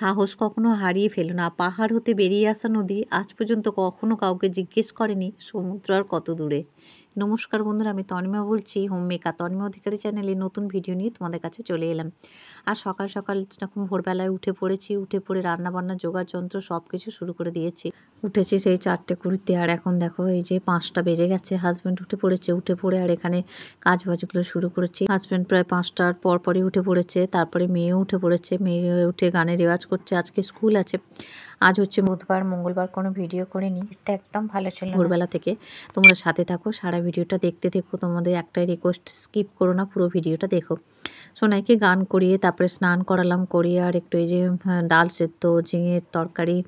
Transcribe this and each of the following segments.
সাহস কখনো হারিয়ে ফেলো না পাহাড় হতে বেরিয়ে আসা নদী আজ পর্যন্ত কখনো কাউকে জিজ্ঞেস করেনি সমুদ্র আর কত দূরে নমস্কার বন্ধুরা আমি তনিমা বলছি হোম মেকার তনিমা অধিকারী চ্যানেলে নতুন ভিডিও নিয়ে তোমাদের কাছে চলে এলাম আর সকাল সকাল এরকম ভোরবেলায় উঠে পড়েছি উঠে পড়ে রান্নাবান্না যোগার যন্ত্র সব কিছু শুরু করে দিয়েছি উঠেছি সেই চারটে কুড়িতে আর এখন দেখো এই যে পাঁচটা বেজে গেছে হাজব্যান্ড উঠে পড়েছে উঠে পড়ে আর এখানে কাজ বাজগুলো শুরু করেছি হাজব্যান্ড প্রায় পাঁচটার পরপরই উঠে পড়েছে তারপরে মেয়েও উঠে পড়েছে মেয়ে উঠে গানে রেওয়াজ করছে আজকে স্কুল আছে আজ হচ্ছে বুধবার মঙ্গলবার কোনো ভিডিও করিনি এটা একদম ভালো ছিল ভোরবেলা থেকে তোমরা সাথে থাকো সারা ভিডিওটা দেখতে দেখো তোমাদের একটাই রিকোয়েস্ট স্কিপ করো না পুরো ভিডিওটা দেখো সোনাইকে গান করিয়ে তারপরে স্নান করালাম করিয়ে আর একটু এই যে ডাল সেদ্ধ ঝিঙের তরকারি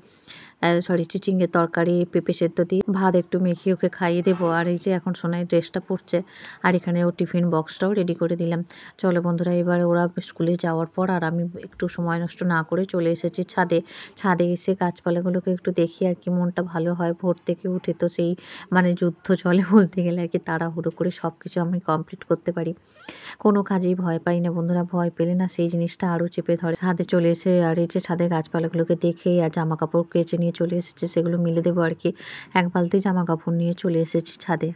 সরি চিচিংয়ের তরকারি পেঁপে সেদ্ধ দিয়ে ভাত একটু মেখে ওকে খাইয়ে দেবো আর এই যে এখন সোনাই ড্রেসটা পরছে আর এখানে ও টিফিন বক্সটাও রেডি করে দিলাম চলো বন্ধুরা এবার ওরা স্কুলে যাওয়ার পর আর আমি একটু সময় নষ্ট না করে চলে এসেছি ছাদে ছাদে এসে গাছপালাগুলোকে একটু দেখি আর কি মনটা ভালো হয় ভোর থেকে উঠে তো সেই মানে যুদ্ধ চলে বলতে গেলে আর কি তাড়াহুড়ো করে সব কিছু আমি কমপ্লিট করতে পারি কোনো কাজেই ভয় পাই না বন্ধুরা ভয় পেলে না সেই জিনিসটা আরও চেপে ধরে ছাদে চলে এসে আর এই যে ছাদে গাছপালাগুলোকে দেখে আর জামা কাপড় কেচে নিয়ে নিয়ে চলে এসেছে সেগুলো মিলে দেবো আর কি এক বালতি জামা কাপড় নিয়ে চলে এসেছি ছাদে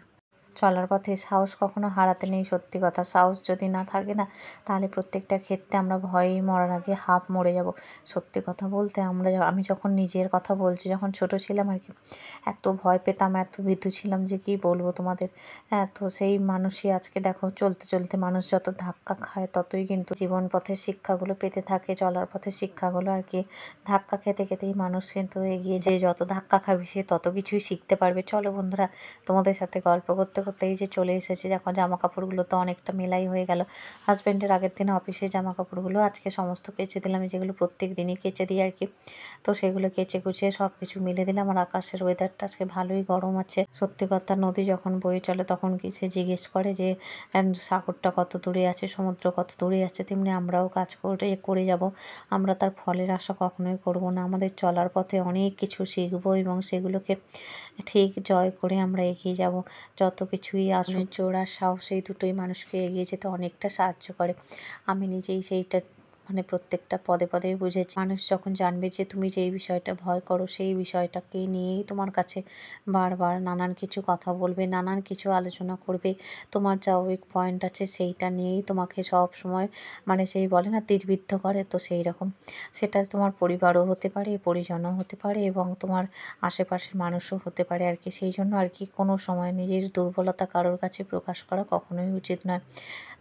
চলার পথে সাহস কখনো হারাতে নেই সত্যি কথা সাহস যদি না থাকে না তাহলে প্রত্যেকটা ক্ষেত্রে আমরা ভয়ে মরার আগে হাফ মরে যাব সত্যি কথা বলতে আমরা আমি যখন নিজের কথা বলছি যখন ছোট ছিলাম আর কি এত ভয় পেতাম এত ভীতু ছিলাম যে কি বলবো তোমাদের হ্যাঁ তো সেই মানুষই আজকে দেখো চলতে চলতে মানুষ যত ধাক্কা খায় ততই কিন্তু জীবন পথের শিক্ষাগুলো পেতে থাকে চলার পথের শিক্ষাগুলো আর কি ধাক্কা খেতে খেতেই মানুষ কিন্তু এগিয়ে যে যত ধাক্কা খাবে সে তত কিছুই শিখতে পারবে চলো বন্ধুরা তোমাদের সাথে গল্প করতে করতে যে চলে এসেছে দেখো জামা কাপড়গুলো তো অনেকটা মেলাই হয়ে গেল হাজব্যান্ডের আগের দিন অফিসে জামা কাপড়গুলো আজকে সমস্ত কেচে দিলাম যেগুলো প্রত্যেক দিনই কেচে দিই আর কি তো সেগুলো কেচে কুচিয়ে সব কিছু মিলে দিলাম আর আকাশের ওয়েদারটা আজকে ভালোই গরম আছে সত্যি কথা নদী যখন বয়ে চলে তখন কি সে জিজ্ঞেস করে যে সাগরটা কত দূরে আছে সমুদ্র কত দূরে আছে তেমনি আমরাও কাজ করে করে যাব আমরা তার ফলের আশা কখনোই করব না আমাদের চলার পথে অনেক কিছু শিখবো এবং সেগুলোকে ঠিক জয় করে আমরা এগিয়ে যাব যত কিছুই আসুন মানে জোর আর সাহস এই দুটোই মানুষকে এগিয়ে যেতে অনেকটা সাহায্য করে আমি নিজেই সেইটা মানে প্রত্যেকটা পদে পদেই বুঝেছি মানুষ যখন জানবে যে তুমি যেই বিষয়টা ভয় করো সেই বিষয়টাকে নিয়েই তোমার কাছে বারবার নানান কিছু কথা বলবে নানান কিছু আলোচনা করবে তোমার যা উইক পয়েন্ট আছে সেইটা নিয়েই তোমাকে সব সময় মানে সেই বলে না তীরবিদ্ধ করে তো সেই রকম সেটা তোমার পরিবারও হতে পারে পরিজনও হতে পারে এবং তোমার আশেপাশের মানুষও হতে পারে আর কি সেই জন্য আর কি কোনো সময় নিজের দুর্বলতা কারোর কাছে প্রকাশ করা কখনোই উচিত নয়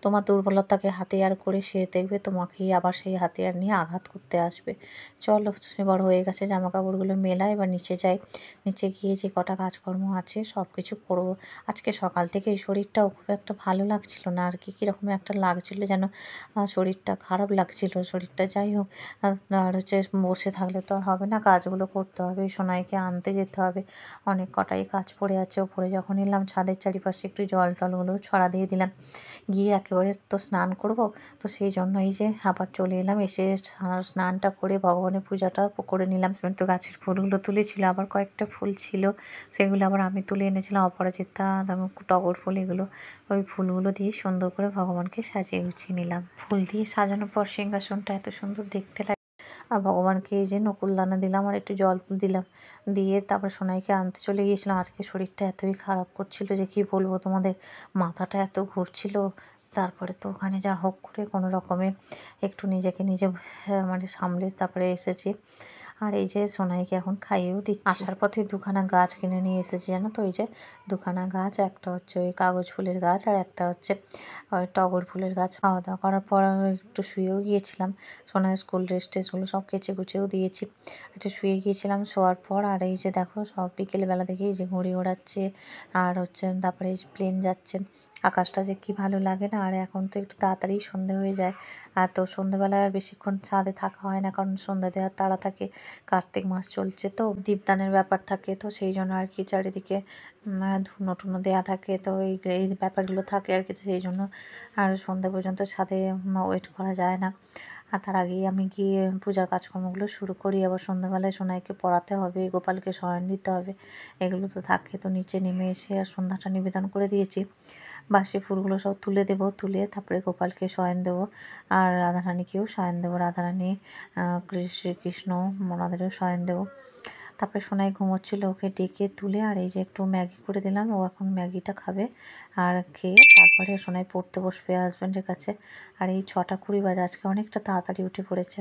তোমার দুর্বলতাকে হাতিয়ার করে সে দেখবে তোমাকেই আবার সেই হাতিয়ার নিয়ে আঘাত করতে আসবে চলো বড় হয়ে গেছে জামা কাপড়গুলো মেলা এবার নিচে যাই নিচে গিয়ে যে কটা কাজকর্ম আছে সব কিছু করবো আজকে সকাল থেকে শরীরটাও খুব একটা ভালো লাগছিল না আর কি কীরকম একটা লাগছিল যেন শরীরটা খারাপ লাগছিল শরীরটা যাই হোক আর হচ্ছে বসে থাকলে তো আর হবে না কাজগুলো করতে হবে সোনাইকে আনতে যেতে হবে অনেক কটাই কাজ পড়ে আছে ওপরে যখন এলাম ছাদের চারিপাশে একটু জল টলগুলো ছড়া দিয়ে দিলাম গিয়ে একেবারে তো স্নান করব তো সেই জন্য এই যে আবার চলে এলাম এসে স্নানটা করে ভগবানের পূজাটা করে নিলাম তো গাছের ফুলগুলো তুলেছিল আবার কয়েকটা ফুল ছিল সেগুলো আবার আমি তুলে এনেছিলাম অপরাজিতা তারপর টগর ফুল এগুলো ওই ফুলগুলো দিয়ে সুন্দর করে ভগবানকে সাজিয়ে গুছিয়ে নিলাম ফুল দিয়ে সাজানোর পর সিংহাসনটা এত সুন্দর দেখতে লাগে আর ভগবানকে এই যে নকুলদানা দিলাম আর একটু জল দিলাম দিয়ে তারপর সোনাইকে আনতে চলে গিয়েছিলাম আজকে শরীরটা এতই খারাপ করছিল যে কি বলবো তোমাদের মাথাটা এত ঘুরছিল তারপরে তো ওখানে যা হোক করে কোনো রকমে একটু নিজেকে নিজে হ্যাঁ, মানে সামলে তারপরে এসেছি আর এই যে সোনাইকে এখন খাইয়েও দিচ্ছি আসার পথে দুখানা গাছ কিনে নিয়ে এসেছি জানো তো এই যে দুখানা গাছ একটা হচ্ছে ওই কাগজ ফুলের গাছ আর একটা হচ্ছে ওই টগর ফুলের গাছ খাওয়া দাওয়া করার পর একটু শুয়েও গিয়েছিলাম সোনাই স্কুল ড্রেস ট্রেসগুলো সব কেচে কুচেও দিয়েছি একটু শুয়ে গিয়েছিলাম শোয়ার পর আর এই যে দেখো সব বিকেলবেলা দেখি এই যে ঘুড়ি ওড়াচ্ছে আর হচ্ছে তারপরে এই যে প্লেন যাচ্ছে আকাশটা যে কি ভালো লাগে না আর এখন তো একটু তাড়াতাড়ি সন্ধে হয়ে যায় আর তো সন্ধেবেলায় আর বেশিক্ষণ ছাদে থাকা হয় না কারণ সন্ধ্যা দেওয়ার তাড়া থাকে কার্তিক মাস চলছে তো দীপদানের ব্যাপার থাকে তো সেই জন্য আর কি চারিদিকে ধুনো টুনো দেওয়া থাকে তো এই এই ব্যাপারগুলো থাকে আর কি সেই জন্য আর সন্ধ্যা পর্যন্ত সাথে ওয়েট করা যায় না আর তার আগেই আমি গিয়ে পূজার কাজকর্মগুলো শুরু করি আবার সন্ধ্যাবেলায় সোনাইকে পড়াতে হবে গোপালকে শয়ন দিতে হবে এগুলো তো থাকে তো নিচে নেমে এসে আর সন্ধ্যাটা নিবেদন করে দিয়েছি বাসি ফুলগুলো সব তুলে দেব তুলে তারপরে গোপালকে শয়ন দেবো আর রাধারানীকেও শয়ন দেবো রাধারানী শ্রীকৃষ্ণ ওনাদেরও শয়ন দেবো তারপরে সোনাই ঘুমোচ্ছিল ওকে ডেকে তুলে আর এই যে একটু ম্যাগি করে দিলাম ও এখন ম্যাগিটা খাবে আর খেয়ে তারপরে সোনাই পড়তে বসবে হাজব্যান্ডের কাছে আর এই ছটা কুড়ি বাজে আজকে অনেকটা তাড়াতাড়ি উঠে পড়েছে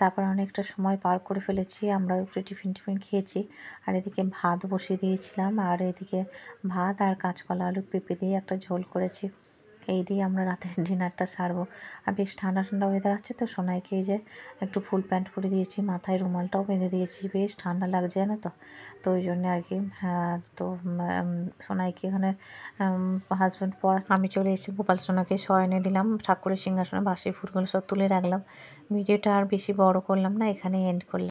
তারপরে অনেকটা সময় পার করে ফেলেছি আমরা একটু টিফিন টিফিন খেয়েছি আর এদিকে ভাত বসিয়ে দিয়েছিলাম আর এদিকে ভাত আর কাঁচকলা আলু পেঁপে দিয়ে একটা ঝোল করেছি এই দিয়ে আমরা রাতের ডিনারটা সারবো আর বেশ ঠান্ডা ঠান্ডা ওয়েদার আছে তো সোনাইকে যে একটু ফুল প্যান্ট পরে দিয়েছি মাথায় রুমালটাও বেঁধে দিয়েছি বেশ ঠান্ডা লাগছে না তো তো ওই জন্যে আর কি তো সোনাইকে এখানে হাজব্যান্ড পড়া আমি চলে এসে গোপাল সোনাকে শয়নে দিলাম ঠাকুরের সিংহাসনে বাসি ফুলগুলো সব তুলে রাখলাম ভিডিওটা আর বেশি বড় করলাম না এখানে এন্ড করলাম